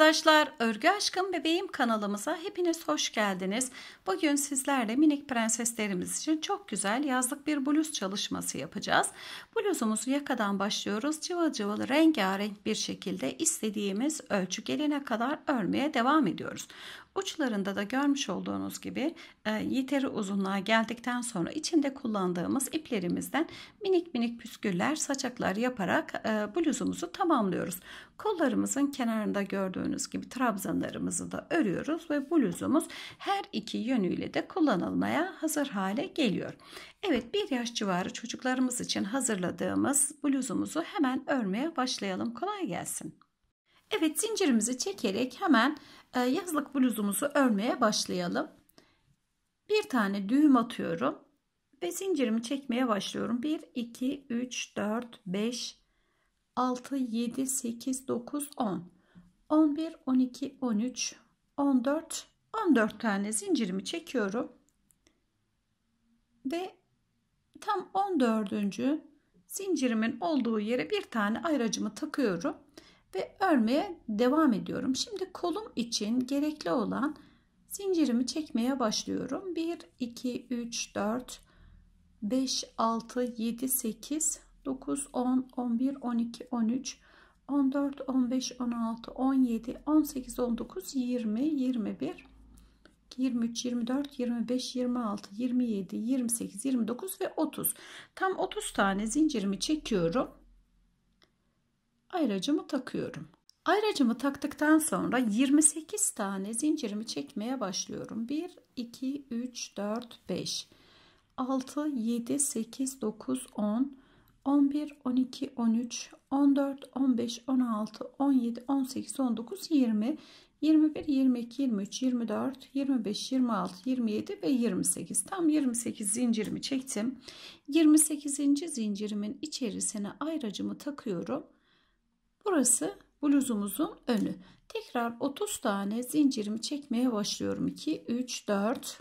arkadaşlar, Örgü Aşkım Bebeğim kanalımıza hepiniz hoş geldiniz. Bugün sizlerle minik prenseslerimiz için çok güzel yazlık bir bluz çalışması yapacağız. Bluzumuzu yakadan başlıyoruz. Cıvıl cıvıl rengarenk bir şekilde istediğimiz ölçü gelene kadar örmeye devam ediyoruz. Uçlarında da görmüş olduğunuz gibi e, yeteri uzunluğa geldikten sonra içinde kullandığımız iplerimizden minik minik püsküller, saçaklar yaparak e, bluzumuzu tamamlıyoruz. Kollarımızın kenarında gördüğünüz gibi trabzanlarımızı da örüyoruz ve bluzumuz her iki yönüyle de kullanılmaya hazır hale geliyor. Evet bir yaş civarı çocuklarımız için hazırladığımız bluzumuzu hemen örmeye başlayalım. Kolay gelsin. Evet zincirimizi çekerek hemen ee, yazlık bluzumuzu örmeye başlayalım. Bir tane düğüm atıyorum ve zincirimi çekmeye başlıyorum. 1, 2, 3, 4, 5, 6, 7, 8, 9, 10, 11, 12, 13, 14, 14 tane zincirimi çekiyorum. Ve tam 14. zincirimin olduğu yere bir tane ayracımı takıyorum ve örmeye devam ediyorum. Şimdi kolum için gerekli olan zincirimi çekmeye başlıyorum. 1, 2, 3, 4, 5, 6, 7, 8, 9, 10, 11, 12, 13, 14, 15, 16, 17, 18, 19, 20, 21, 23, 24, 25, 26, 27, 28, 29 ve 30. Tam 30 tane zincirimi çekiyorum ayracımı takıyorum. Ayracımı taktıktan sonra 28 tane zincirimi çekmeye başlıyorum. 1, 2, 3, 4, 5, 6, 7, 8, 9, 10, 11, 12, 13, 14, 15, 16, 17, 18, 19, 20, 21, 22, 23, 24, 25, 26, 27 ve 28. Tam 28 zincirimi çektim. 28. zincirimin içerisine ayracımı takıyorum. Burası bluzumuzun önü. Tekrar 30 tane zincirimi çekmeye başlıyorum. 2, 3, 4.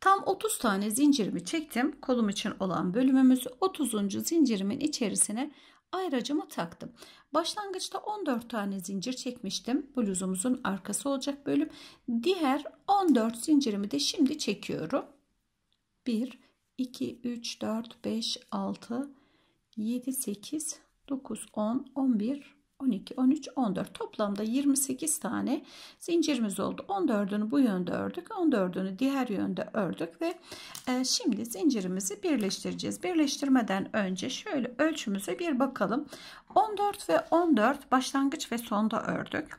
Tam 30 tane zincirimi çektim. Kolum için olan bölümümüzü 30. zincirimin içerisine ayracımı taktım. Başlangıçta 14 tane zincir çekmiştim. Bluzumuzun arkası olacak bölüm. Diğer 14 zincirimi de şimdi çekiyorum. 1, 2, 3, 4, 5, 6, 7, 8, 9, 10, 11, 12, 13, 14. Toplamda 28 tane zincirimiz oldu. 14'ünü bu yönde ördük. 14'ünü diğer yönde ördük ve e, şimdi zincirimizi birleştireceğiz. Birleştirmeden önce şöyle ölçümüze bir bakalım. 14 ve 14 başlangıç ve sonda ördük.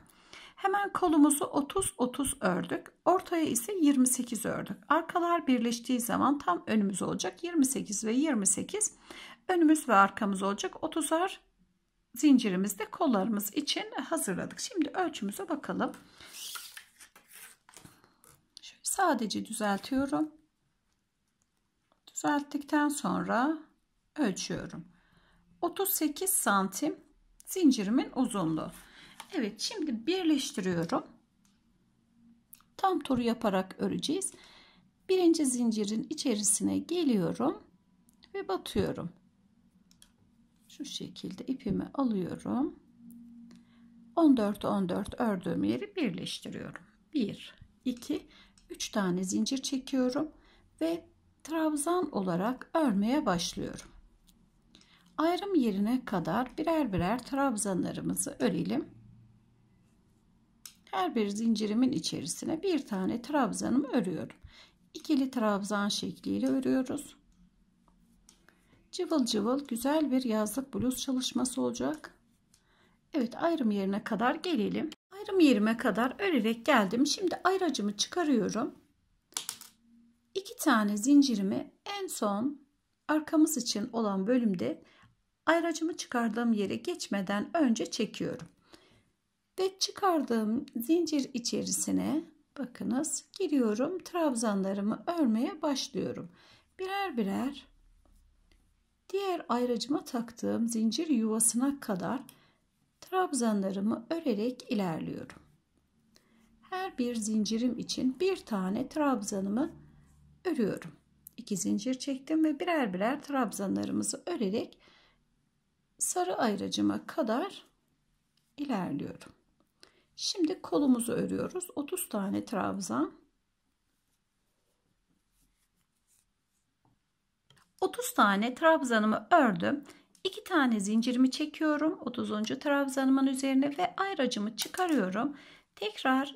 Hemen kolumuzu 30-30 ördük. Ortaya ise 28 ördük. Arkalar birleştiği zaman tam önümüz olacak. 28 ve 28 önümüz ve arkamız olacak. 30'ar zincirimizde kollarımız için hazırladık. Şimdi ölçümüze bakalım. Şöyle sadece düzeltiyorum. Düzelttikten sonra ölçüyorum. 38 santim zincirimin uzunluğu. Evet şimdi birleştiriyorum. Tam tur yaparak öreceğiz. Birinci zincirin içerisine geliyorum ve batıyorum şu şekilde ipimi alıyorum. 14 14 ördüğüm yeri birleştiriyorum. 1 2 3 tane zincir çekiyorum ve trabzan olarak örmeye başlıyorum. Ayrım yerine kadar birer birer trabzanlarımızı örelim. Her bir zincirimin içerisine bir tane trabzanımı örüyorum. İkili trabzan şekliyle örüyoruz cıvıl cıvıl güzel bir yazlık bluz çalışması olacak. Evet ayrım yerine kadar gelelim. Ayrım yerime kadar örerek geldim. Şimdi ayracımı çıkarıyorum. İki tane zincirimi en son arkamız için olan bölümde ayracımı çıkardığım yere geçmeden önce çekiyorum. Ve çıkardığım zincir içerisine bakınız giriyorum. Trabzanlarımı örmeye başlıyorum. Birer birer diğer ayracıma taktığım zincir yuvasına kadar trabzanlarımı örerek ilerliyorum. Her bir zincirim için bir tane trabzanımı örüyorum. İki zincir çektim ve birer birer trabzanlarımızı örerek sarı ayracıma kadar ilerliyorum. Şimdi kolumuzu örüyoruz. 30 tane trabzan 30 tane trabzanımı ördüm. 2 tane zincirimi çekiyorum 30. trabzanımın üzerine ve ayracımı çıkarıyorum. Tekrar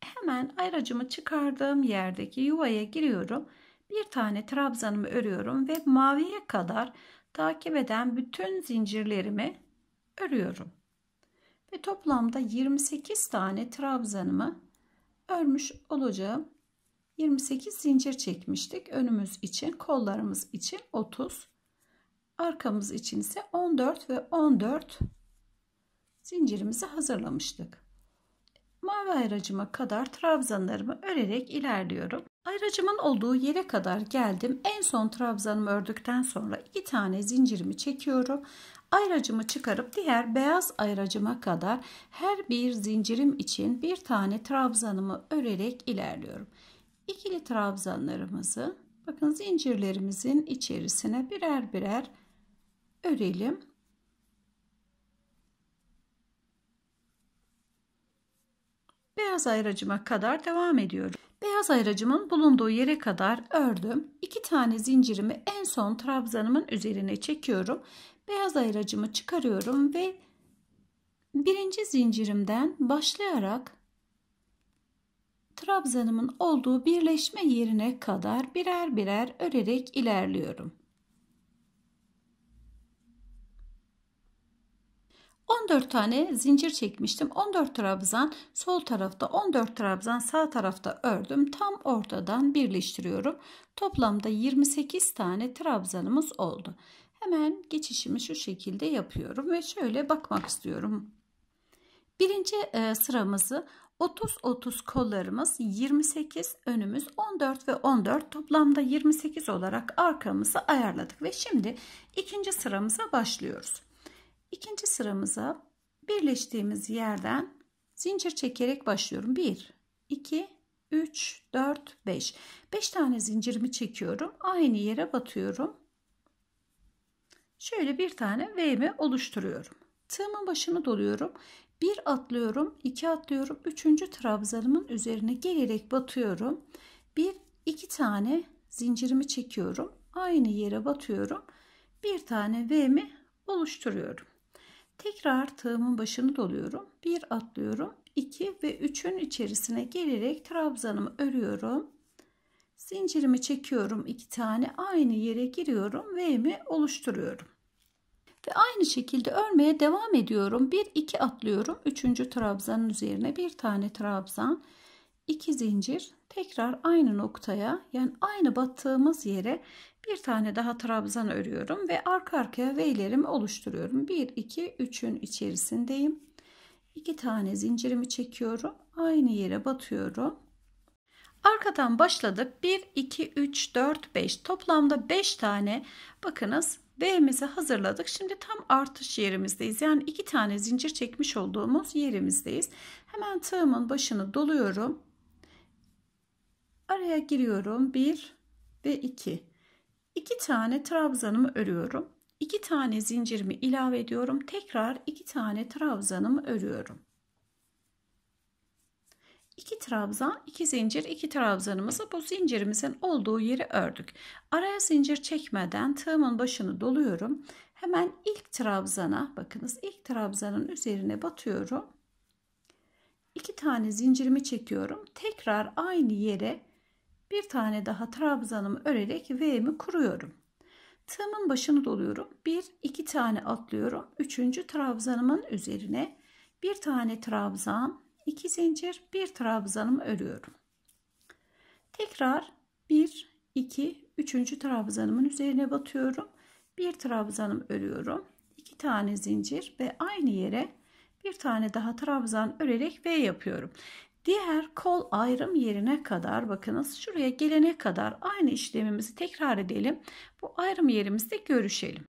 hemen ayracımı çıkardığım yerdeki yuvaya giriyorum. Bir tane trabzanımı örüyorum ve maviye kadar takip eden bütün zincirlerimi örüyorum. Ve toplamda 28 tane trabzanımı örmüş olacağım. 28 zincir çekmiştik. Önümüz için, kollarımız için 30. Arkamız için ise 14 ve 14 zincirimizi hazırlamıştık. Mavi ayracıma kadar trabzanlarımı örerek ilerliyorum. Ayracımın olduğu yere kadar geldim. En son trabzanımı ördükten sonra iki tane zincirimi çekiyorum. Ayracımı çıkarıp diğer beyaz ayracıma kadar her bir zincirim için bir tane trabzanımı örerek ilerliyorum ikili trabzanlarımızı bakın zincirlerimizin içerisine birer birer örelim. Beyaz ayracıma kadar devam ediyorum. Beyaz ayracımın bulunduğu yere kadar ördüm. İki tane zincirimi en son trabzanımın üzerine çekiyorum. Beyaz ayracımı çıkarıyorum ve birinci zincirimden başlayarak trabzanımın olduğu birleşme yerine kadar birer birer örerek ilerliyorum. 14 tane zincir çekmiştim. 14 trabzan sol tarafta, 14 trabzan sağ tarafta ördüm. Tam ortadan birleştiriyorum. Toplamda 28 tane trabzanımız oldu. Hemen geçişimi şu şekilde yapıyorum ve şöyle bakmak istiyorum. Birinci e, sıramızı 30-30 kollarımız 28, önümüz 14 ve 14 toplamda 28 olarak arkamızı ayarladık. Ve şimdi ikinci sıramıza başlıyoruz. İkinci sıramıza birleştiğimiz yerden zincir çekerek başlıyorum. 1, 2, 3, 4, 5. 5 tane zincirimi çekiyorum. Aynı yere batıyorum. Şöyle bir tane V'mi oluşturuyorum. Tığımın başını doluyorum. Bir atlıyorum, iki atlıyorum, üçüncü trabzanımın üzerine gelerek batıyorum. Bir, iki tane zincirimi çekiyorum. Aynı yere batıyorum. Bir tane V'mi oluşturuyorum. Tekrar tığımın başını doluyorum. Bir atlıyorum. 2 ve 3'ün içerisine gelerek trabzanımı örüyorum. Zincirimi çekiyorum iki tane aynı yere giriyorum V'mi oluşturuyorum. Ve aynı şekilde örmeye devam ediyorum. 1 2 atlıyorum. 3. trabzanın üzerine bir tane trabzan, 2 zincir. Tekrar aynı noktaya yani aynı battığımız yere bir tane daha trabzan örüyorum ve arka arkaya V'lerimi oluşturuyorum. 1 2 3'ün içerisindeyim. 2 tane zincirimi çekiyorum. Aynı yere batıyorum. Arkadan başladık. 1, 2, 3, 4, 5. Toplamda 5 tane bakınız V'mizi hazırladık. Şimdi tam artış yerimizdeyiz. Yani iki tane zincir çekmiş olduğumuz yerimizdeyiz. Hemen tığımın başını doluyorum. Araya giriyorum. 1 ve 2. 2 tane trabzanımı örüyorum. 2 tane zincirimi ilave ediyorum. Tekrar 2 tane trabzanımı örüyorum. 2 trabzan, 2 zincir, 2 trabzanımızı bu zincirimizin olduğu yeri ördük. Araya zincir çekmeden tığımın başını doluyorum. Hemen ilk trabzana, bakınız ilk trabzanın üzerine batıyorum. 2 tane zincirimi çekiyorum. Tekrar aynı yere bir tane daha trabzanımı örerek V'mi kuruyorum. Tığımın başını doluyorum. 1 2 tane atlıyorum. 3. trabzanımın üzerine bir tane trabzan, 2 zincir, bir trabzanım örüyorum. Tekrar 1, 2, 3. trabzanımın üzerine batıyorum. Bir trabzanım örüyorum. 2 tane zincir ve aynı yere bir tane daha trabzan örerek V yapıyorum. Diğer kol ayrım yerine kadar bakınız şuraya gelene kadar aynı işlemimizi tekrar edelim. Bu ayrım yerimizde görüşelim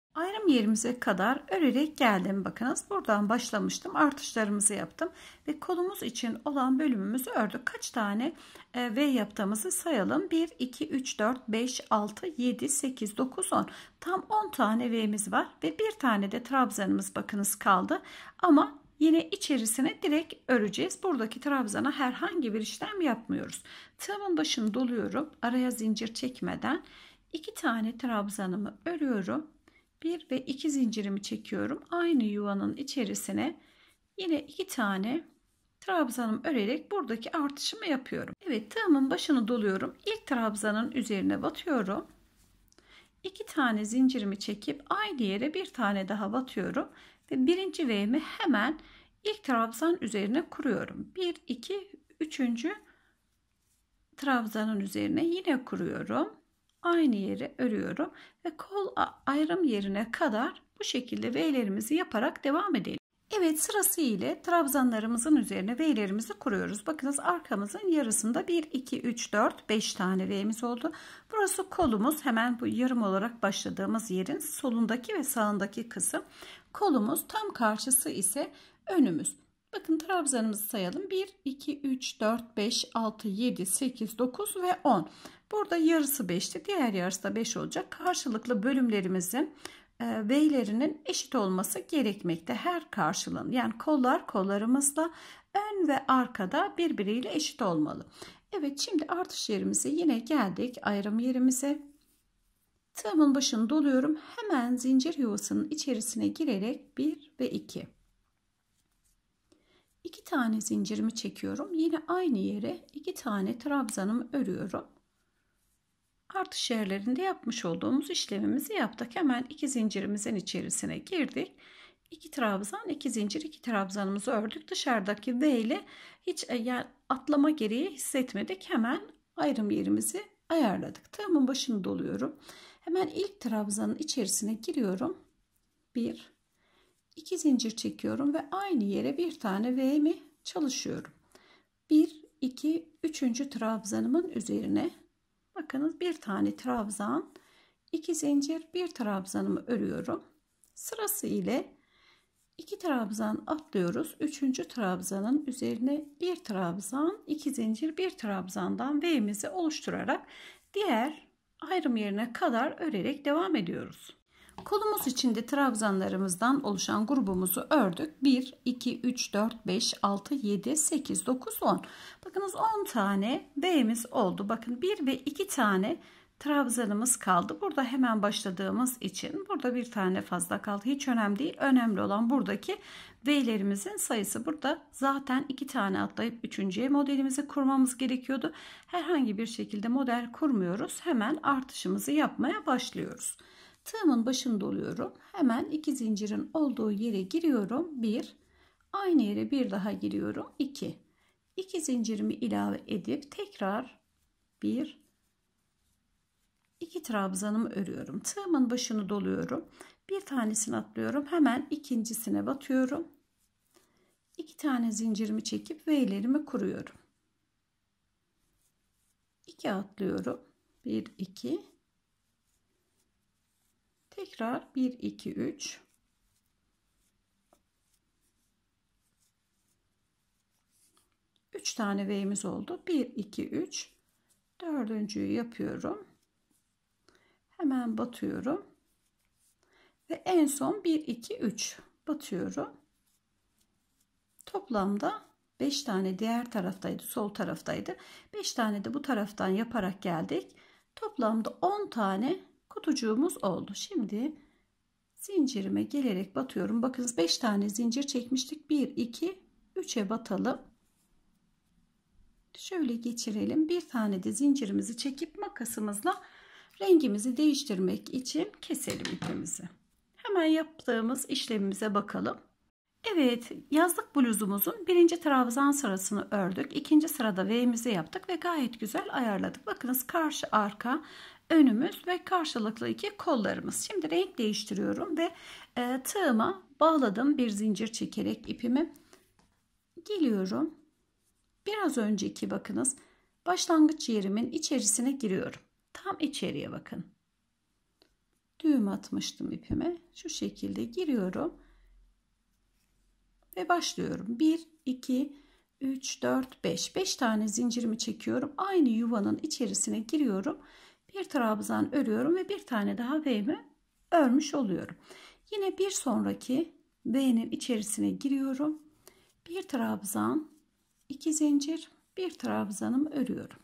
son yerimize kadar örerek geldim. Bakınız buradan başlamıştım. Artışlarımızı yaptım. Ve kolumuz için olan bölümümüzü ördük. Kaç tane e, V yaptığımızı sayalım. 1, 2, 3, 4, 5, 6, 7, 8, 9, 10. Tam 10 tane V'miz var. Ve bir tane de trabzanımız bakınız kaldı. Ama Yine içerisine direkt öreceğiz. Buradaki trabzana herhangi bir işlem yapmıyoruz. Tığımın başını doluyorum. Araya zincir çekmeden iki tane trabzanımı örüyorum. 1 ve 2 zincirimi çekiyorum. Aynı yuvanın içerisine yine 2 tane trabzanım örerek buradaki artışımı yapıyorum. Evet tığımın başını doluyorum. İlk trabzanın üzerine batıyorum. 2 tane zincirimi çekip aynı yere bir tane daha batıyorum. Ve birinci V'mi hemen ilk trabzan üzerine kuruyorum. 1, 2, 3. trabzanın üzerine yine kuruyorum aynı yeri örüyorum ve kol ayrım yerine kadar bu şekilde V'lerimizi yaparak devam edelim. Evet sırası ile trabzanlarımızın üzerine V'lerimizi kuruyoruz. Bakınız arkamızın yarısında 1, 2, 3, 4, 5 tane V'miz oldu. Burası kolumuz hemen bu yarım olarak başladığımız yerin solundaki ve sağındaki kısım. Kolumuz tam karşısı ise önümüz. Bakın trabzanımızı sayalım. 1, 2, 3, 4, 5, 6, 7, 8, 9 ve 10. Burada yarısı 5'ti. Diğer yarısı da 5 olacak. Karşılıklı bölümlerimizin e, V'lerinin eşit olması gerekmekte. Her karşılığın yani kollar kollarımızla ön ve arkada birbiriyle eşit olmalı. Evet şimdi artış yerimize yine geldik ayrım yerimize. Tığımın başını doluyorum. Hemen zincir yuvasının içerisine girerek 1 ve 2. 2 tane zincirimi çekiyorum. Yine aynı yere 2 tane trabzanımı örüyorum artış yerlerinde yapmış olduğumuz işlemimizi yaptık. Hemen iki zincirimizin içerisine girdik. İki trabzan, iki zincir, iki trabzanımızı ördük. Dışarıdaki V ile hiç e, yani atlama gereği hissetmedik. Hemen ayrım yerimizi ayarladık. Tığımın başını doluyorum. Hemen ilk trabzanın içerisine giriyorum. Bir, iki zincir çekiyorum ve aynı yere bir tane V'mi çalışıyorum. Bir, iki, üçüncü trabzanımın üzerine Bakınız bir tane trabzan, iki zincir, bir trabzanımı örüyorum. Sırası ile iki trabzan atlıyoruz. Üçüncü trabzanın üzerine bir trabzan, iki zincir, bir trabzandan V'mizi oluşturarak diğer ayrım yerine kadar örerek devam ediyoruz. Kolumuz içinde trabzanlarımızdan oluşan grubumuzu ördük. 1, 2, 3, 4, 5, 6, 7, 8, 9, 10. Bakınız 10 tane B'miz oldu. Bakın 1 ve 2 tane trabzanımız kaldı. Burada hemen başladığımız için burada bir tane fazla kaldı. Hiç önemli değil. Önemli olan buradaki V'lerimizin sayısı. Burada zaten iki tane atlayıp üçüncüye modelimizi kurmamız gerekiyordu. Herhangi bir şekilde model kurmuyoruz. Hemen artışımızı yapmaya başlıyoruz. Tığımın başında doluyorum. Hemen iki zincirin olduğu yere giriyorum. Bir. Aynı yere bir daha giriyorum. İki. İki zincirimi ilave edip tekrar bir iki trabzanımı örüyorum. Tığımın başını doluyorum. Bir tanesini atlıyorum. Hemen ikincisine batıyorum. İki tane zincirimi çekip V'lerimi kuruyorum. 2 atlıyorum. 1 2 tekrar 1 2 3 3 tane V'miz oldu 1 2 3 dördüncüyü yapıyorum hemen batıyorum ve en son 1 2 3 batıyorum toplamda 5 tane diğer taraftaydı sol taraftaydı 5 tane de bu taraftan yaparak geldik toplamda 10 tane kutucuğumuz oldu. Şimdi zincirime gelerek batıyorum. Bakınız 5 tane zincir çekmiştik. 1, 2, 3'e batalım. Şöyle geçirelim. Bir tane de zincirimizi çekip makasımızla rengimizi değiştirmek için keselim ipimizi. Hemen yaptığımız işlemimize bakalım. Evet yazlık bluzumuzun birinci trabzan sırasını ördük. ikinci sırada V'mizi yaptık ve gayet güzel ayarladık. Bakınız karşı arka önümüz ve karşılıklı iki kollarımız. Şimdi renk değiştiriyorum ve e, tığıma bağladım bir zincir çekerek ipimi. Geliyorum. Biraz önceki bakınız başlangıç yerimin içerisine giriyorum. Tam içeriye bakın. Düğüm atmıştım ipime. Şu şekilde giriyorum. Ve başlıyorum. 1, 2, 3, 4, 5. 5 tane zincirimi çekiyorum. Aynı yuvanın içerisine giriyorum bir trabzan örüyorum ve bir tane daha V'mi örmüş oluyorum. Yine bir sonraki V'nin içerisine giriyorum. Bir trabzan, iki zincir, bir trabzanımı örüyorum.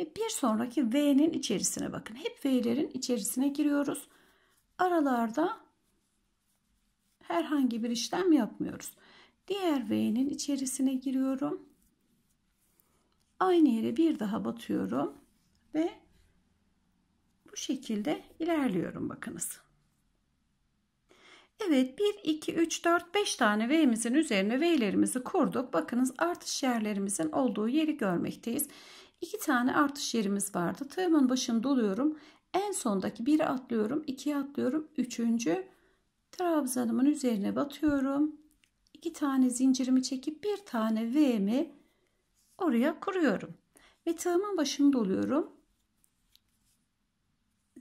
Ve bir sonraki V'nin içerisine bakın. Hep V'lerin içerisine giriyoruz. Aralarda herhangi bir işlem yapmıyoruz. Diğer V'nin içerisine giriyorum. Aynı yere bir daha batıyorum ve bu şekilde ilerliyorum bakınız. Evet 1, 2, 3, 4, 5 tane V'mizin üzerine V'lerimizi kurduk. Bakınız artış yerlerimizin olduğu yeri görmekteyiz. 2 tane artış yerimiz vardı. Tığımın başını doluyorum. En sondaki 1'e atlıyorum. 2'ye atlıyorum. 3. trabzanımın üzerine batıyorum. 2 tane zincirimi çekip bir tane V'mi oraya kuruyorum. Ve tığımın başını doluyorum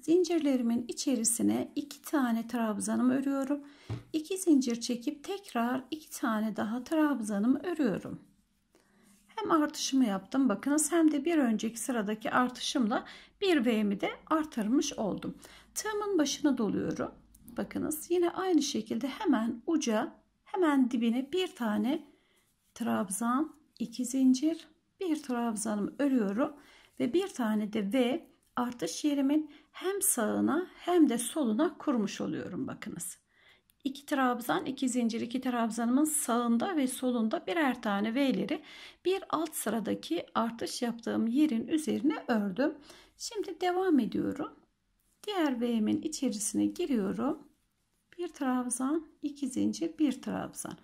zincirlerimin içerisine iki tane trabzanım örüyorum. İki zincir çekip tekrar iki tane daha trabzanım örüyorum. Hem artışımı yaptım bakınız hem de bir önceki sıradaki artışımla bir V'mi de artırmış oldum. Tığımın başına doluyorum. Bakınız yine aynı şekilde hemen uca hemen dibine bir tane trabzan, iki zincir, bir trabzanım örüyorum ve bir tane de V artış yerimin hem sağına hem de soluna kurmuş oluyorum bakınız. 2 trabzan, iki zincir, iki trabzanımın sağında ve solunda birer tane V'leri bir alt sıradaki artış yaptığım yerin üzerine ördüm. Şimdi devam ediyorum. Diğer V'min içerisine giriyorum. Bir trabzan, iki zincir, bir trabzan.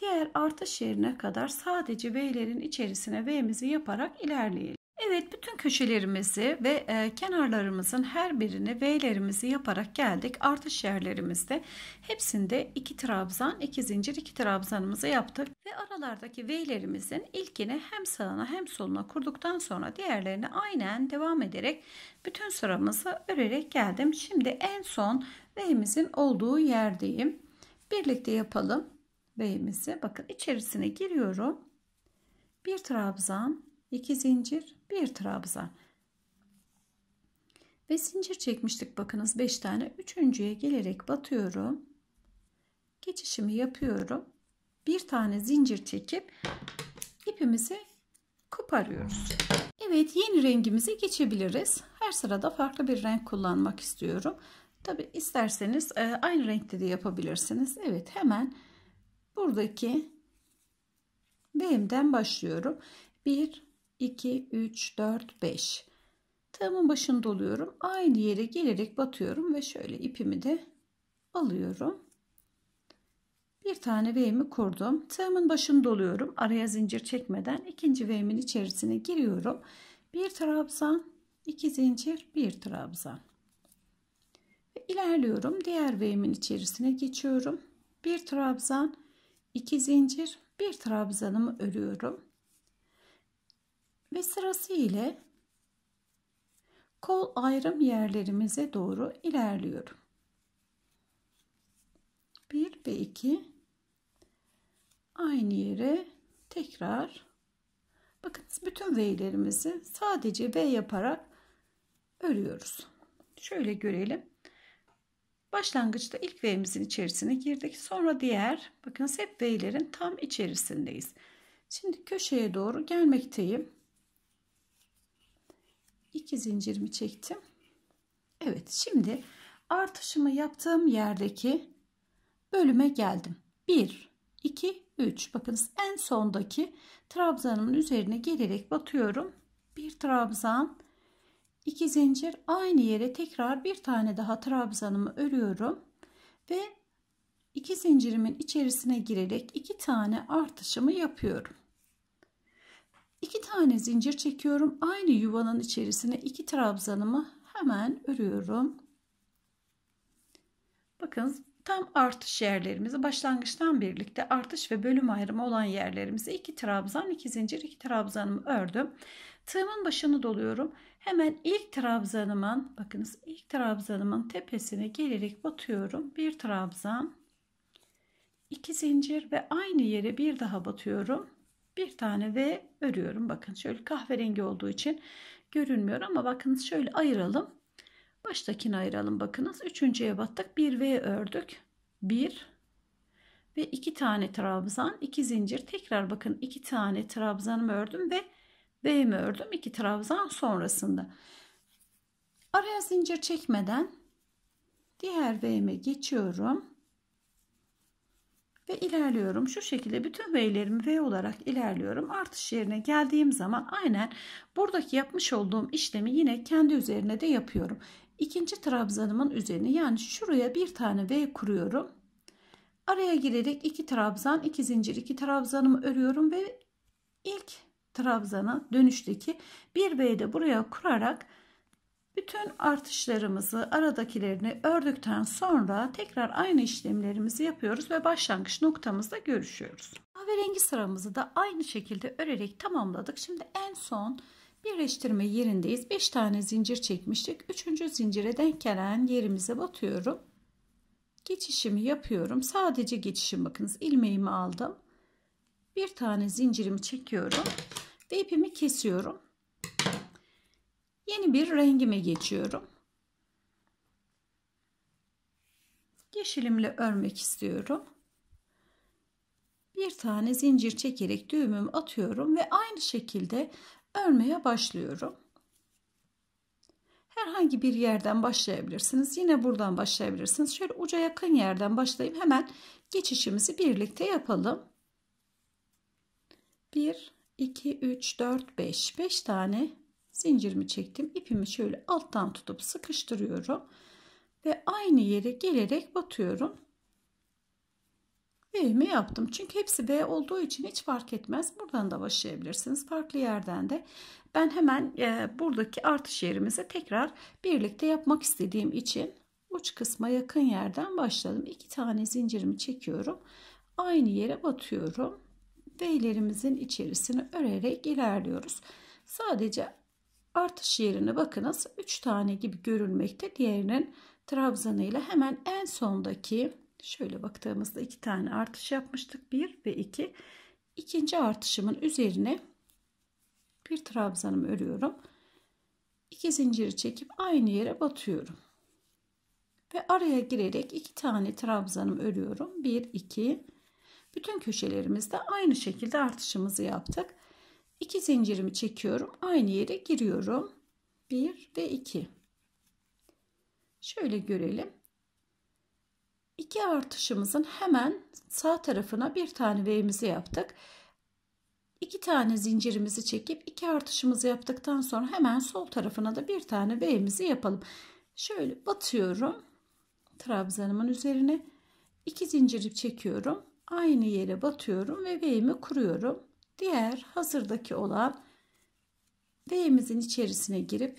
Diğer artış yerine kadar sadece V'lerin içerisine V'mizi yaparak ilerleyelim. Evet bütün köşelerimizi ve e, kenarlarımızın her birini V'lerimizi yaparak geldik. Artış yerlerimizde hepsinde iki trabzan, iki zincir, iki trabzanımızı yaptık. Ve aralardaki V'lerimizin ilkini hem sağına hem soluna kurduktan sonra diğerlerini aynen devam ederek bütün sıramızı örerek geldim. Şimdi en son V'imizin olduğu yerdeyim. Birlikte yapalım V'imizi. Bakın içerisine giriyorum. Bir trabzan, 2 zincir, 1 trabzan. Ve zincir çekmiştik bakınız 5 tane. Üçüncüye gelerek batıyorum. Geçişimi yapıyorum. Bir tane zincir çekip ipimizi koparıyoruz. Evet yeni rengimize geçebiliriz. Her sırada farklı bir renk kullanmak istiyorum. Tabi isterseniz e, aynı renkte de yapabilirsiniz. Evet hemen buradaki B'mden başlıyorum. 1 2, 3, 4, 5. Tığımın başını doluyorum. Aynı yere gelerek batıyorum ve şöyle ipimi de alıyorum. Bir tane V'mi kurdum. Tığımın başını doluyorum. Araya zincir çekmeden ikinci V'min içerisine giriyorum. Bir trabzan, iki zincir, bir trabzan. Ve ilerliyorum. Diğer V'min içerisine geçiyorum. Bir trabzan, iki zincir, bir trabzanımı örüyorum ve sırası ile kol ayrım yerlerimize doğru ilerliyorum. 1 ve 2 aynı yere tekrar bakınız bütün V'lerimizi sadece V yaparak örüyoruz. Şöyle görelim. Başlangıçta ilk V'mizin içerisine girdik. Sonra diğer bakınız hep V'lerin tam içerisindeyiz. Şimdi köşeye doğru gelmekteyim. 2 zincirimi çektim. Evet şimdi artışımı yaptığım yerdeki bölüme geldim. 1, 2, 3. Bakınız en sondaki trabzanın üzerine gelerek batıyorum. Bir trabzan, iki zincir aynı yere tekrar bir tane daha trabzanımı örüyorum. Ve iki zincirimin içerisine girerek iki tane artışımı yapıyorum. 2 tane zincir çekiyorum. Aynı yuvanın içerisine 2 trabzanımı hemen örüyorum. Bakın tam artış yerlerimizi başlangıçtan birlikte artış ve bölüm ayrımı olan yerlerimizi 2 trabzan 2 zincir 2 trabzanımı ördüm. Tığımın başını doluyorum. Hemen ilk trabzanımın bakınız ilk trabzanımın tepesine gelerek batıyorum. Bir trabzan 2 zincir ve aynı yere bir daha batıyorum bir tane ve örüyorum. Bakın şöyle kahverengi olduğu için görünmüyor ama bakınız şöyle ayıralım. Baştakini ayıralım bakınız. Üçüncüye battık. Bir V ördük. Bir ve iki tane trabzan, iki zincir. Tekrar bakın iki tane trabzanımı ördüm ve V'mi ördüm. iki trabzan sonrasında. Araya zincir çekmeden diğer V'me geçiyorum ve ilerliyorum. Şu şekilde bütün V'lerimi V olarak ilerliyorum. Artış yerine geldiğim zaman aynen buradaki yapmış olduğum işlemi yine kendi üzerine de yapıyorum. İkinci trabzanımın üzerine yani şuraya bir tane V kuruyorum. Araya girerek iki trabzan, iki zincir, iki trabzanımı örüyorum ve ilk trabzana dönüşteki bir V'yi de buraya kurarak bütün artışlarımızı aradakilerini ördükten sonra tekrar aynı işlemlerimizi yapıyoruz ve başlangıç noktamızda görüşüyoruz. Kahverengi sıramızı da aynı şekilde örerek tamamladık. Şimdi en son birleştirme yerindeyiz. 5 tane zincir çekmiştik. 3. zincire denk gelen yerimize batıyorum. Geçişimi yapıyorum. Sadece geçişim bakınız ilmeğimi aldım. Bir tane zincirimi çekiyorum ve ipimi kesiyorum. Yeni bir rengime geçiyorum. Yeşilimle örmek istiyorum. Bir tane zincir çekerek düğümümü atıyorum ve aynı şekilde örmeye başlıyorum. Herhangi bir yerden başlayabilirsiniz. Yine buradan başlayabilirsiniz. Şöyle uca yakın yerden başlayayım. hemen geçişimizi birlikte yapalım. 1, 2, 3, 4, 5. 5 tane zincirimi çektim. ipimi şöyle alttan tutup sıkıştırıyorum. Ve aynı yere gelerek batıyorum. B'mi yaptım. Çünkü hepsi B olduğu için hiç fark etmez. Buradan da başlayabilirsiniz. Farklı yerden de. Ben hemen e, buradaki artış yerimizi tekrar birlikte yapmak istediğim için uç kısma yakın yerden başladım. İki tane zincirimi çekiyorum. Aynı yere batıyorum. B'lerimizin içerisini örerek ilerliyoruz. Sadece Artış yerine bakınız 3 tane gibi görülmekte. Diğerinin trabzanıyla hemen en sondaki şöyle baktığımızda 2 tane artış yapmıştık. 1 ve 2. ikinci artışımın üzerine bir trabzanımı örüyorum. 2 zinciri çekip aynı yere batıyorum. Ve araya girerek 2 tane trabzanım örüyorum. 1 2 bütün köşelerimizde aynı şekilde artışımızı yaptık. 2 zincirimi çekiyorum. Aynı yere giriyorum. 1 ve 2. Şöyle görelim. 2 artışımızın hemen sağ tarafına bir tane V'mizi yaptık. 2 tane zincirimizi çekip 2 artışımızı yaptıktan sonra hemen sol tarafına da bir tane V'mizi yapalım. Şöyle batıyorum. Trabzanımın üzerine 2 zincir çekiyorum. Aynı yere batıyorum ve V'mi kuruyorum diğer hazırdaki olan V'imizin içerisine girip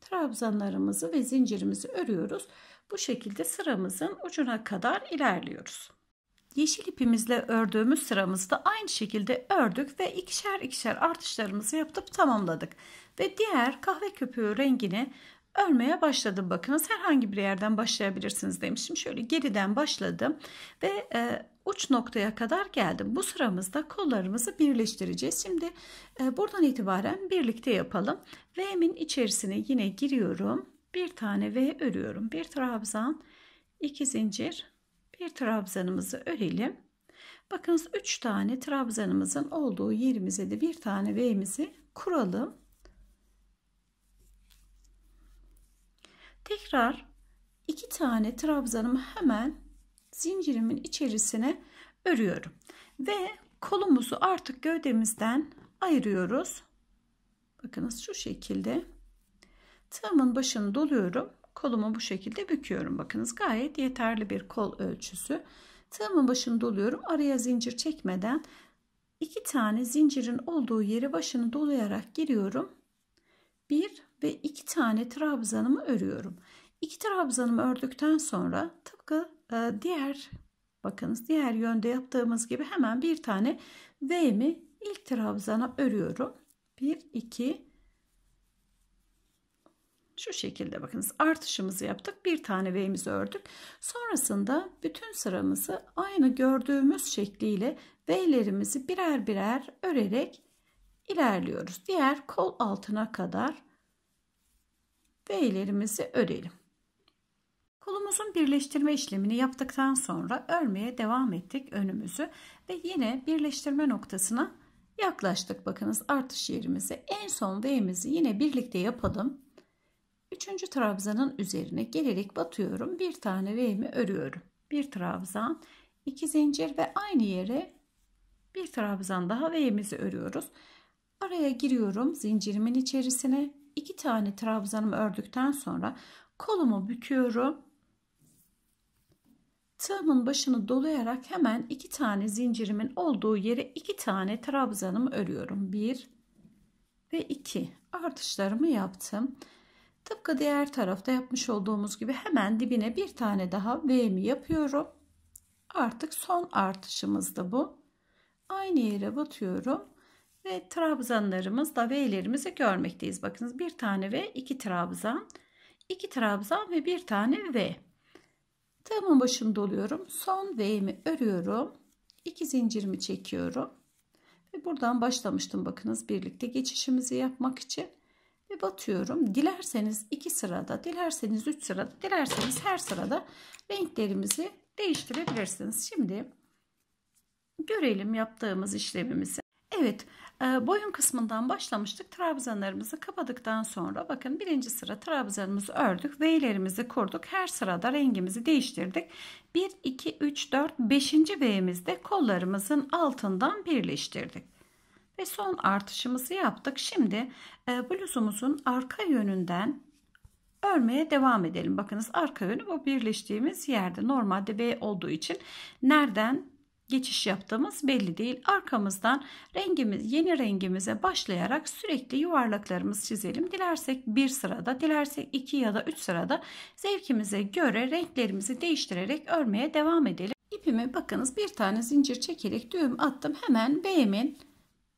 trabzanlarımızı ve zincirimizi örüyoruz. Bu şekilde sıramızın ucuna kadar ilerliyoruz. Yeşil ipimizle ördüğümüz sıramızda aynı şekilde ördük ve ikişer ikişer artışlarımızı yapıp tamamladık. Ve diğer kahve köpüğü rengini örmeye başladım. Bakınız herhangi bir yerden başlayabilirsiniz demiştim. Şöyle geriden başladım ve e, uç noktaya kadar geldim. Bu sıramızda kollarımızı birleştireceğiz. Şimdi e, buradan itibaren birlikte yapalım. V'min içerisine yine giriyorum. Bir tane V örüyorum. Bir trabzan, iki zincir, bir trabzanımızı örelim. Bakınız 3 tane trabzanımızın olduğu yerimize de bir tane V'mizi kuralım. Tekrar iki tane trabzanımı hemen zincirimin içerisine örüyorum. Ve kolumuzu artık gövdemizden ayırıyoruz. Bakınız şu şekilde. Tığımın başını doluyorum. Kolumu bu şekilde büküyorum. Bakınız gayet yeterli bir kol ölçüsü. Tığımın başını doluyorum. Araya zincir çekmeden iki tane zincirin olduğu yeri başını dolayarak giriyorum. Bir ve iki tane trabzanımı örüyorum. İki trabzanımı ördükten sonra tıpkı ee, diğer bakınız diğer yönde yaptığımız gibi hemen bir tane V'mi ilk trabzana örüyorum. 1 2 şu şekilde bakınız artışımızı yaptık. Bir tane V'mizi ördük. Sonrasında bütün sıramızı aynı gördüğümüz şekliyle V'lerimizi birer birer örerek ilerliyoruz. Diğer kol altına kadar V'lerimizi örelim. Kolumuzun birleştirme işlemini yaptıktan sonra örmeye devam ettik önümüzü ve yine birleştirme noktasına yaklaştık. Bakınız artış yerimizi en son V'mizi yine birlikte yapalım. Üçüncü trabzanın üzerine gelerek batıyorum. Bir tane V'mi örüyorum. Bir trabzan, iki zincir ve aynı yere bir trabzan daha V'mizi örüyoruz. Araya giriyorum zincirimin içerisine. iki tane trabzanımı ördükten sonra kolumu büküyorum Tığımın başını dolayarak hemen iki tane zincirimin olduğu yere iki tane trabzanımı örüyorum. Bir ve iki artışlarımı yaptım. Tıpkı diğer tarafta yapmış olduğumuz gibi hemen dibine bir tane daha V'mi yapıyorum. Artık son artışımız da bu. Aynı yere batıyorum ve trabzanlarımız da V'lerimizi görmekteyiz. Bakınız bir tane V, iki trabzan, iki trabzan ve bir tane V. Tığımın başını doluyorum. Son V'mi örüyorum. 2 zincirimi çekiyorum. Ve buradan başlamıştım bakınız birlikte geçişimizi yapmak için. Ve batıyorum. Dilerseniz 2 sırada, dilerseniz 3 sırada, dilerseniz her sırada renklerimizi değiştirebilirsiniz. Şimdi görelim yaptığımız işlemimizi. Evet ee, boyun kısmından başlamıştık. Trabzanlarımızı kapadıktan sonra bakın birinci sıra trabzanımızı ördük. V'lerimizi kurduk. Her sırada rengimizi değiştirdik. 1, 2, 3, 4, 5. V'mizde kollarımızın altından birleştirdik. Ve son artışımızı yaptık. Şimdi e, bluzumuzun arka yönünden örmeye devam edelim. Bakınız arka yönü bu birleştiğimiz yerde normalde V olduğu için nereden geçiş yaptığımız belli değil. Arkamızdan rengimiz yeni rengimize başlayarak sürekli yuvarlaklarımız çizelim. Dilersek bir sırada, dilersek iki ya da üç sırada zevkimize göre renklerimizi değiştirerek örmeye devam edelim. İpimi bakınız bir tane zincir çekerek düğüm attım. Hemen B'min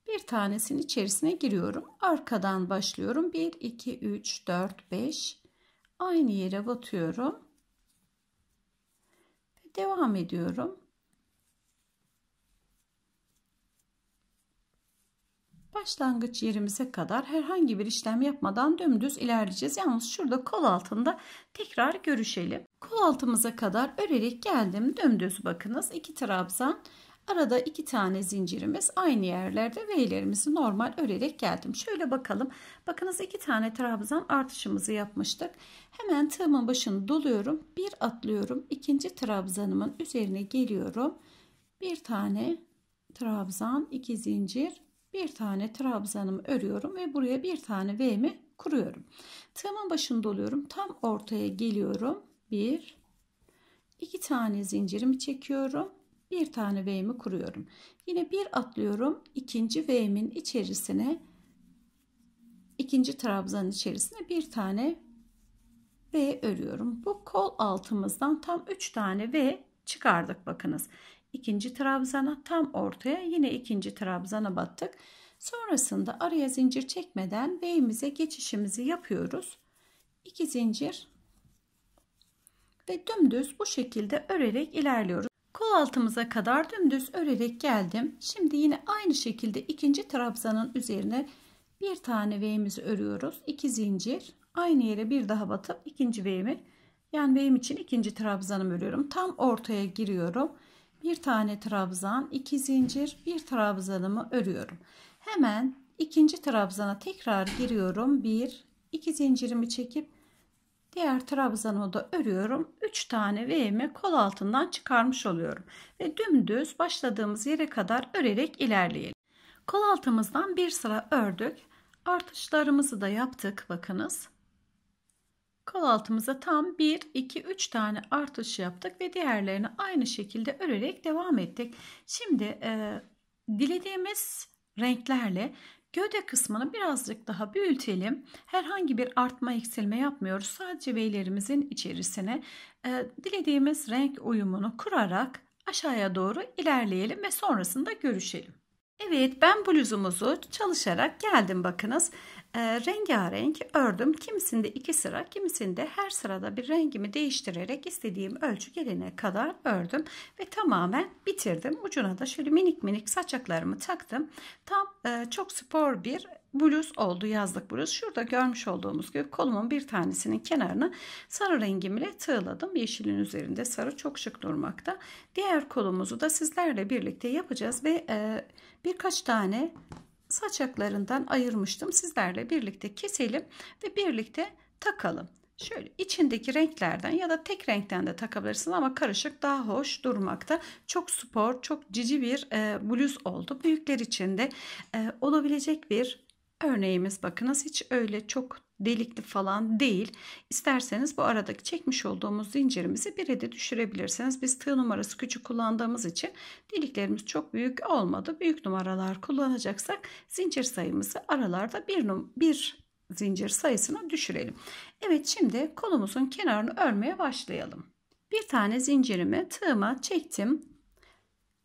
bir tanesinin içerisine giriyorum. Arkadan başlıyorum. 1, 2, 3, 4, 5. Aynı yere batıyorum. ve Devam ediyorum. Başlangıç yerimize kadar herhangi bir işlem yapmadan dümdüz ilerleyeceğiz. Yalnız şurada kol altında tekrar görüşelim. Kol altımıza kadar örerek geldim. Dümdüz bakınız. 2 trabzan. Arada iki tane zincirimiz aynı yerlerde V'lerimizi normal örerek geldim. Şöyle bakalım. Bakınız iki tane trabzan artışımızı yapmıştık. Hemen tığımın başını doluyorum. Bir atlıyorum. ikinci trabzanımın üzerine geliyorum. Bir tane trabzan, iki zincir, bir tane trabzanımı örüyorum ve buraya bir tane V'mi kuruyorum. Tığımın başını doluyorum. Tam ortaya geliyorum. Bir, iki tane zincirimi çekiyorum. Bir tane V'mi kuruyorum. Yine bir atlıyorum. ikinci V'min içerisine ikinci trabzanın içerisine bir tane V örüyorum. Bu kol altımızdan tam 3 tane V çıkardık bakınız ikinci trabzana tam ortaya yine ikinci trabzana battık. Sonrasında araya zincir çekmeden B'mize geçişimizi yapıyoruz. 2 zincir ve dümdüz bu şekilde örerek ilerliyoruz. Kol altımıza kadar dümdüz örerek geldim. Şimdi yine aynı şekilde ikinci trabzanın üzerine bir tane V'mizi örüyoruz. 2 zincir aynı yere bir daha batıp ikinci V'mi yani V'm için ikinci trabzanımı örüyorum. Tam ortaya giriyorum bir tane trabzan, iki zincir, bir trabzanımı örüyorum. Hemen ikinci trabzana tekrar giriyorum. Bir, iki zincirimi çekip diğer trabzanımı da örüyorum. Üç tane V'mi kol altından çıkarmış oluyorum. Ve dümdüz başladığımız yere kadar örerek ilerleyelim. Kol altımızdan bir sıra ördük. Artışlarımızı da yaptık. Bakınız. Kol altımıza tam 1, 2, 3 tane artış yaptık ve diğerlerini aynı şekilde örerek devam ettik. Şimdi e, dilediğimiz renklerle gövde kısmını birazcık daha büyütelim. Herhangi bir artma eksilme yapmıyoruz. Sadece beylerimizin içerisine e, dilediğimiz renk uyumunu kurarak aşağıya doğru ilerleyelim ve sonrasında görüşelim. Evet ben bluzumuzu çalışarak geldim bakınız e, rengarenk ördüm. Kimisinde iki sıra, kimisinde her sırada bir rengimi değiştirerek istediğim ölçü gelene kadar ördüm ve tamamen bitirdim. Ucuna da şöyle minik minik saçaklarımı taktım. Tam e, çok spor bir bluz oldu yazlık bluz. Şurada görmüş olduğumuz gibi kolumun bir tanesinin kenarını sarı rengimle tığladım. Yeşilin üzerinde sarı çok şık durmakta. Diğer kolumuzu da sizlerle birlikte yapacağız ve e, birkaç tane saçaklarından ayırmıştım. Sizlerle birlikte keselim ve birlikte takalım. Şöyle içindeki renklerden ya da tek renkten de takabilirsiniz ama karışık daha hoş durmakta. Çok spor, çok cici bir e, bluz oldu. Büyükler için de e, olabilecek bir Örneğimiz bakınız hiç öyle çok delikli falan değil. İsterseniz bu aradaki çekmiş olduğumuz zincirimizi bire de düşürebilirsiniz. Biz tığ numarası küçük kullandığımız için deliklerimiz çok büyük olmadı. Büyük numaralar kullanacaksak zincir sayımızı aralarda bir, bir zincir sayısına düşürelim. Evet şimdi kolumuzun kenarını örmeye başlayalım. Bir tane zincirimi tığıma çektim.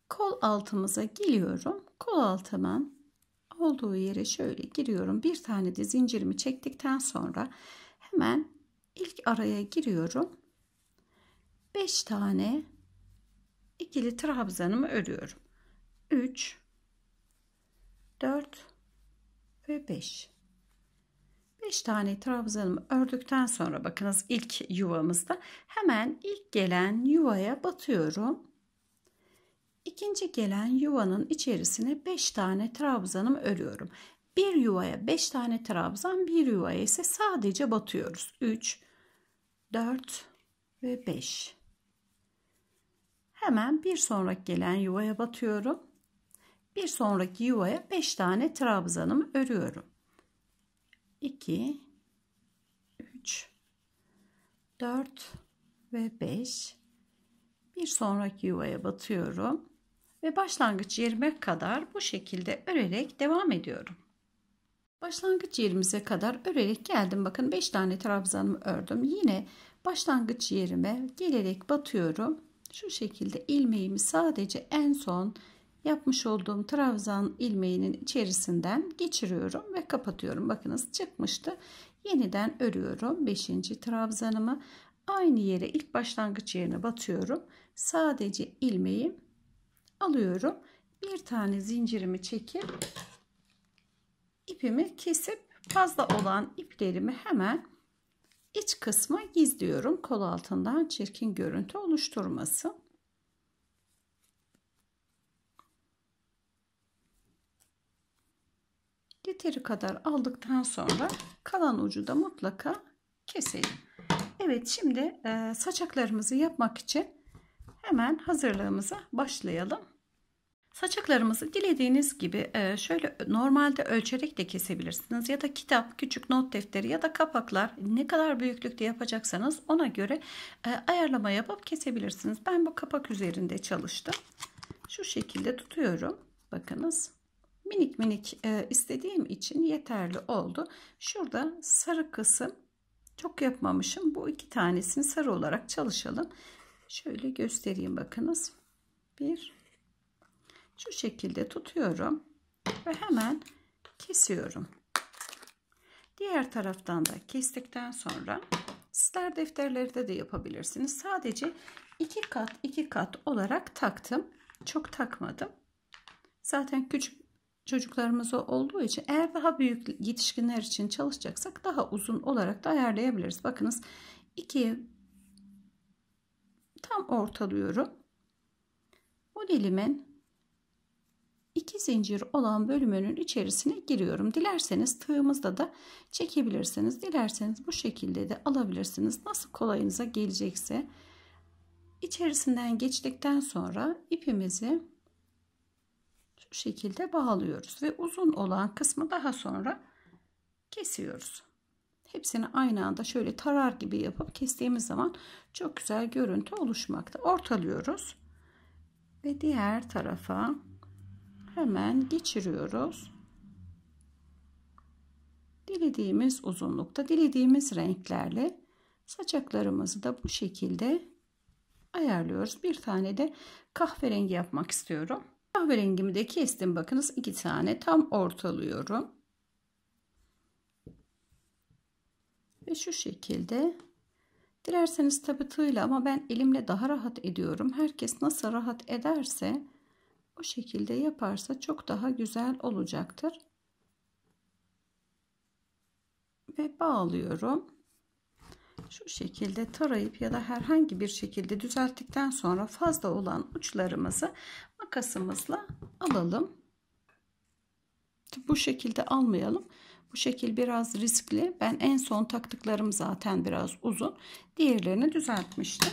Kol altımıza geliyorum. Kol altıma olduğu yere şöyle giriyorum. Bir tane de zincirimi çektikten sonra hemen ilk araya giriyorum. 5 tane ikili trabzanımı örüyorum. 3 4 ve 5. 5 tane trabzanımı ördükten sonra bakınız ilk yuvamızda hemen ilk gelen yuvaya batıyorum. İkinci gelen yuvanın içerisine 5 tane trabzanım örüyorum. Bir yuvaya 5 tane trabzan, bir yuvaya ise sadece batıyoruz. 3, 4 ve 5. Hemen bir sonraki gelen yuvaya batıyorum. Bir sonraki yuvaya 5 tane trabzanımı örüyorum. 2, 3, 4 ve 5. Bir sonraki yuvaya batıyorum ve başlangıç yerime kadar bu şekilde örerek devam ediyorum. Başlangıç yerimize kadar örerek geldim. Bakın 5 tane trabzanımı ördüm. Yine başlangıç yerime gelerek batıyorum. Şu şekilde ilmeğimi sadece en son yapmış olduğum trabzan ilmeğinin içerisinden geçiriyorum ve kapatıyorum. Bakınız çıkmıştı. Yeniden örüyorum 5. trabzanımı. Aynı yere ilk başlangıç yerine batıyorum. Sadece ilmeğim alıyorum. Bir tane zincirimi çekip ipimi kesip fazla olan iplerimi hemen iç kısma gizliyorum. Kol altından çirkin görüntü oluşturmasın. Yeteri kadar aldıktan sonra kalan ucu da mutlaka keselim. Evet şimdi saçaklarımızı yapmak için Hemen hazırlığımıza başlayalım. Saçaklarımızı dilediğiniz gibi e, şöyle normalde ölçerek de kesebilirsiniz ya da kitap, küçük not defteri ya da kapaklar ne kadar büyüklükte yapacaksanız ona göre e, ayarlama yapıp kesebilirsiniz. Ben bu kapak üzerinde çalıştım. Şu şekilde tutuyorum. Bakınız minik minik e, istediğim için yeterli oldu. Şurada sarı kısım çok yapmamışım. Bu iki tanesini sarı olarak çalışalım. Şöyle göstereyim bakınız. Bir. Şu şekilde tutuyorum. Ve hemen kesiyorum. Diğer taraftan da kestikten sonra sizler defterlerde de yapabilirsiniz. Sadece iki kat iki kat olarak taktım. Çok takmadım. Zaten küçük çocuklarımız olduğu için eğer daha büyük yetişkinler için çalışacaksak daha uzun olarak da ayarlayabiliriz. Bakınız ikiye tam ortalıyorum. Modelimin iki zincir olan bölümünün içerisine giriyorum. Dilerseniz tığımızda da çekebilirsiniz. Dilerseniz bu şekilde de alabilirsiniz. Nasıl kolayınıza gelecekse. içerisinden geçtikten sonra ipimizi şu şekilde bağlıyoruz ve uzun olan kısmı daha sonra kesiyoruz. Hepsini aynı anda şöyle tarar gibi yapıp kestiğimiz zaman çok güzel görüntü oluşmakta. Ortalıyoruz ve diğer tarafa hemen geçiriyoruz. Dilediğimiz uzunlukta, dilediğimiz renklerle saçaklarımızı da bu şekilde ayarlıyoruz. Bir tane de kahverengi yapmak istiyorum. Kahverengimi de kestim. Bakınız iki tane tam ortalıyorum. Ve şu şekilde dilerseniz tabi tığla ama ben elimle daha rahat ediyorum. Herkes nasıl rahat ederse o şekilde yaparsa çok daha güzel olacaktır. Ve bağlıyorum. Şu şekilde tarayıp ya da herhangi bir şekilde düzelttikten sonra fazla olan uçlarımızı makasımızla alalım. Bu şekilde almayalım. Bu şekil biraz riskli. Ben en son taktıklarım zaten biraz uzun. Diğerlerini düzeltmiştim.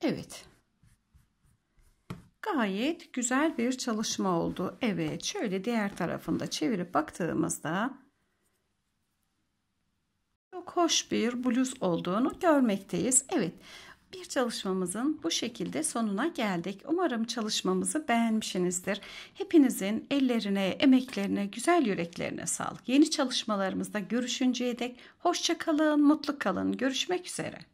Evet. Gayet güzel bir çalışma oldu. Evet şöyle diğer tarafında çevirip baktığımızda çok hoş bir bluz olduğunu görmekteyiz. Evet bir çalışmamızın bu şekilde sonuna geldik. Umarım çalışmamızı beğenmişsinizdir. Hepinizin ellerine, emeklerine, güzel yüreklerine sağlık. Yeni çalışmalarımızda görüşünceye dek hoşça kalın, mutlu kalın. Görüşmek üzere.